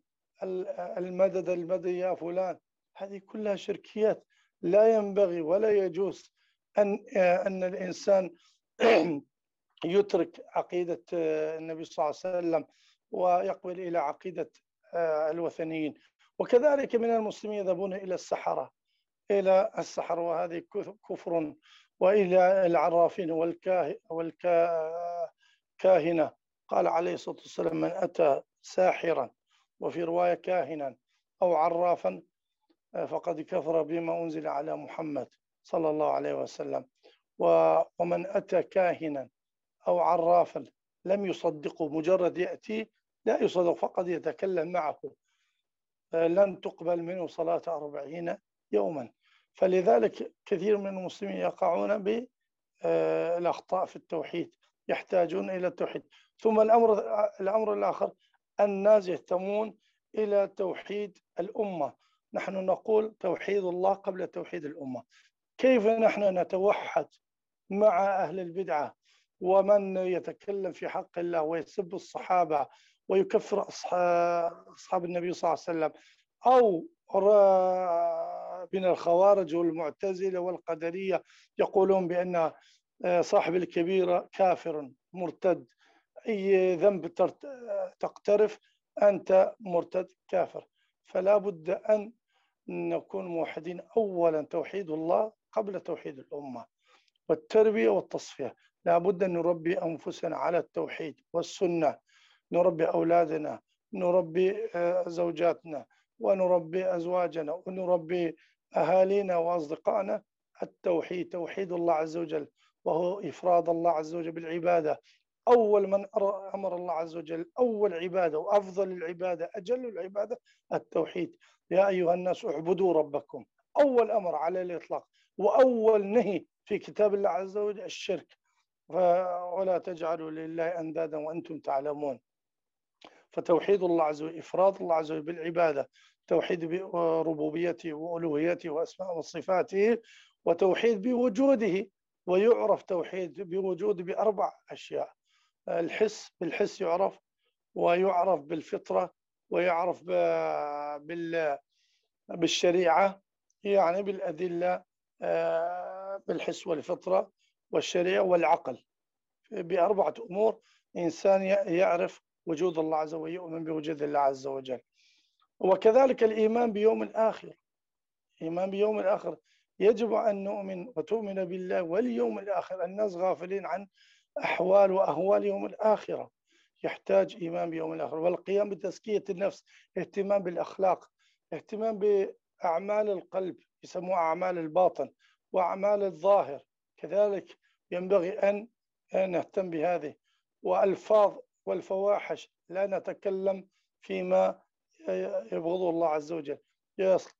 المدد المدد يا فلان هذه كلها شركيات لا ينبغي ولا يجوز أن آه، أن الإنسان يترك عقيدة آه، النبي صلى الله عليه وسلم ويقبل إلى عقيدة آه، الوثنيين وكذلك من المسلمين يذهبون إلى السحرة إلى السحر وهذه كفر وإلى العرافين والكاه والكاه كاهنة قال عليه الصلاة والسلام من أتى ساحرا وفي رواية كاهنا أو عرافا آه، فقد كفر بما أنزل على محمد صلى الله عليه وسلم ومن أتى كاهنا أو عرافا لم يصدقه مجرد يأتي لا يصدق فقد يتكلم معه آه، لن تقبل منه صلاة أربعين يوما فلذلك كثير من المسلمين يقعون بالأخطاء آه، في التوحيد يحتاجون إلى التوحيد ثم الأمر, الأمر الآخر الناس يهتمون إلى توحيد الأمة نحن نقول توحيد الله قبل توحيد الأمة كيف نحن نتوحد مع أهل البدعة ومن يتكلم في حق الله ويسب الصحابة ويكفر أصحاب النبي صلى الله عليه وسلم أو من الخوارج والمعتزلة والقدرية يقولون بأن آه، صاحب الكبيرة كافر مرتد أي ذنب تقترف أنت مرتد كافر فلا بد أن نكون موحدين أولا توحيد الله قبل توحيد الأمة والتربية والتصفية لا بد أن نربي أنفسنا على التوحيد والسنة نربي أولادنا نربي آه، زوجاتنا ونربي أزواجنا ونربي أهالينا وأصدقائنا التوحيد توحيد الله عز وجل وهو إفراد الله عز وجل بالعبادة أول من أمر الله عز وجل أول عبادة وأفضل العبادة أجل العبادة التوحيد يا أيها الناس اعبدوا ربكم أول أمر على الإطلاق وأول نهي في كتاب الله عز وجل الشرك ولا تجعلوا لله أندادا وأنتم تعلمون فتوحيد الله عز وجل إفراد الله عز وجل بالعبادة توحيد بربوبيته وألوهيته وأسماء وصفاته وتوحيد بوجوده ويعرف توحيد بوجود بأربع أشياء الحس بالحس يعرف ويعرف بالفطرة ويعرف بالشريعة يعني بالأدلة آه، بالحس والفطرة والشريعة والعقل بأربعة أمور إنسان يعرف وجود الله عز وجل ويؤمن بوجود الله عز وجل وكذلك الإيمان بيوم الآخر إيمان بيوم الآخر يجب أن نؤمن وتؤمن بالله واليوم الآخر أن غافلين عن أحوال وأهوال يوم الآخرة يحتاج إيمان بيوم الآخر والقيام بتزكية النفس اهتمام بالأخلاق اهتمام بأعمال القلب يسموها أعمال الباطن وأعمال الظاهر كذلك ينبغي أن نهتم بهذه وألفاظ والفواحش لا نتكلم فيما يبغضه الله عز وجل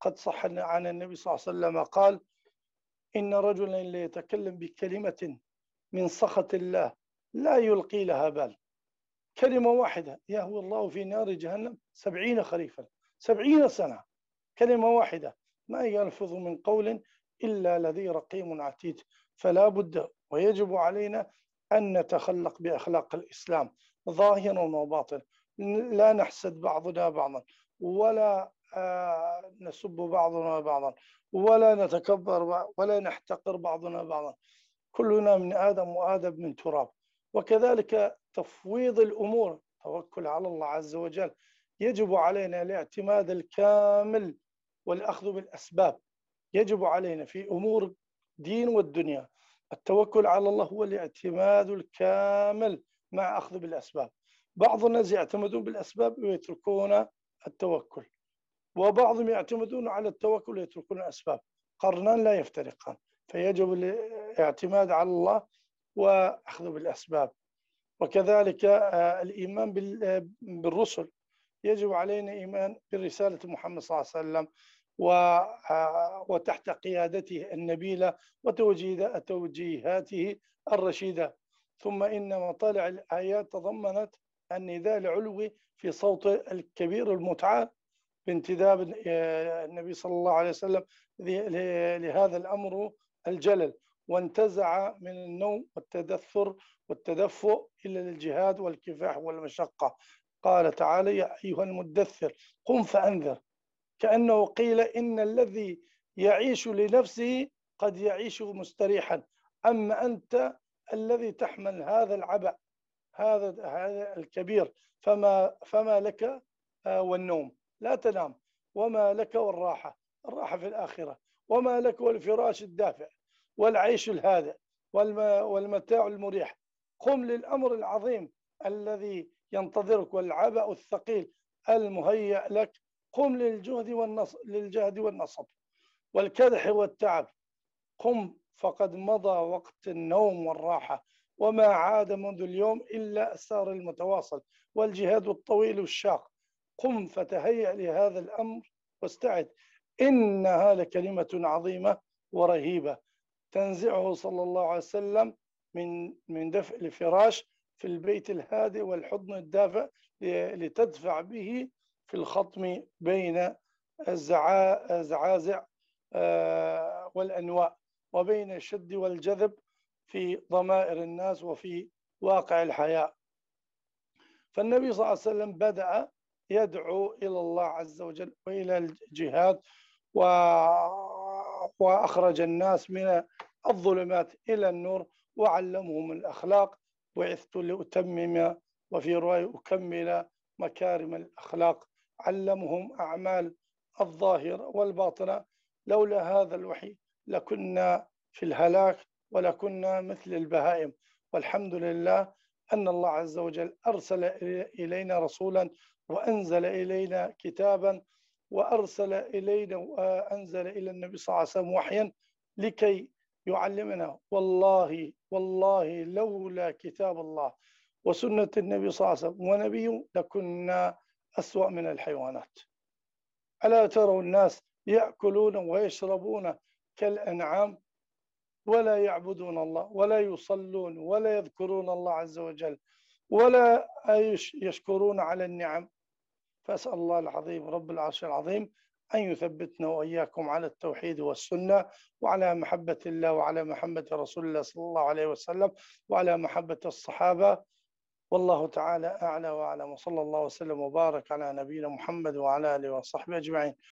قد صح عن النبي صلى الله عليه وسلم قال إن رجلا ليتكلم بكلمة من سخط الله لا يلقي لها بال كلمة واحدة يهوي الله في نار جهنم سبعين خريفا سبعين سنة كلمة واحدة ما يلفظ من قول إلا لدي رقيم عتيد فلا بد ويجب علينا أن نتخلق بأخلاق الإسلام ظاهرا وباطنا لا نحسد بعضنا بعضا ولا نسب بعضنا بعضا ولا نتكبر ولا نحتقر بعضنا بعضا كلنا من آدم وآدم من تراب وكذلك تفويض الأمور توكل على الله عز وجل يجب علينا الاعتماد الكامل والأخذ بالأسباب يجب علينا في أمور الدين والدنيا التوكل على الله هو الاعتماد الكامل مع أخذ بالأسباب بعض الناس يعتمدون بالأسباب ويتركون التوكل وبعضهم يعتمدون على التوكل ويتركون الأسباب قرنان لا يفترقان فيجب الاعتماد على الله وأخذ بالأسباب وكذلك آه، الإيمان آه، بالرسل يجب علينا إيمان برسالة محمد صلى الله عليه وسلم آه، وتحت قيادته النبيلة وتوجيهاته الرشيدة ثم إن مطالع الآيات تضمنت النداء العلوي في صوت الكبير المتعال بانتداب آه، النبي صلى الله عليه وسلم لهذا الأمر الجلل وانتزع من النوم والتدثر والتدفؤ إلى الجهاد والكفاح والمشقة قال تعالى يا أيها المدثر قم فأنذر كأنه قيل إن الذي يعيش لنفسه قد يعيش مستريحا أما أنت الذي تحمل هذا العبء هذا الكبير فما فما لك آه، والنوم لا تنام وما لك والراحة الراحة في الآخرة وما لك والفراش الدافع والعيش الهادئ والمتاع المريح قم للأمر العظيم الذي ينتظرك والعبأ الثقيل المهيأ لك قم للجهد والنصب للجهد والنصب والكدح والتعب قم فقد مضى وقت النوم والراحة وما عاد منذ اليوم إلا السهر المتواصل والجهاد الطويل الشاق قم فتهيأ لهذا الأمر واستعد إنها لكلمة عظيمة ورهيبة تنزعه صلى الله عليه وسلم من من دفء الفراش في البيت الهادئ والحضن الدافئ لتدفع به في الخطم بين الزعازع آه، والأنواء وبين الشد والجذب في ضمائر الناس وفي واقع الحياة فالنبي صلى الله عليه وسلم بدأ يدعو إلى الله عز وجل وإلى الجهاد و... وأخرج الناس من الظلمات إلى النور وعلمهم الأخلاق بعثت لأتمم وفي رواية أكمل مكارم الأخلاق علمهم أعمال الظاهرة والباطنة لولا هذا الوحي لكنا في الهلاك ولكنا مثل البهائم والحمد لله أن الله عز وجل أرسل إلينا رسولا وأنزل إلينا كتابا وأرسل إلينا وأنزل إلى النبي صلى الله عليه وسلم وحيا لكي يعلمنا والله والله لولا كتاب الله وسنة النبي صلى الله عليه وسلم ونبيه لكنا أسوأ من الحيوانات ألا تروا الناس يأكلون ويشربون كالأنعام ولا يعبدون الله ولا يصلون ولا يذكرون الله عز وجل ولا يشكرون على النعم فأسأل الله العظيم رب العرش العظيم أن يثبتنا وإياكم على التوحيد والسنة وعلى محبة الله وعلى محبة رسول الله صلى الله عليه وسلم وعلى محبة الصحابة والله تعالى أعلى وأعلم وصلى الله وسلم وبارك على نبينا محمد وعلى آله وصحبه أجمعين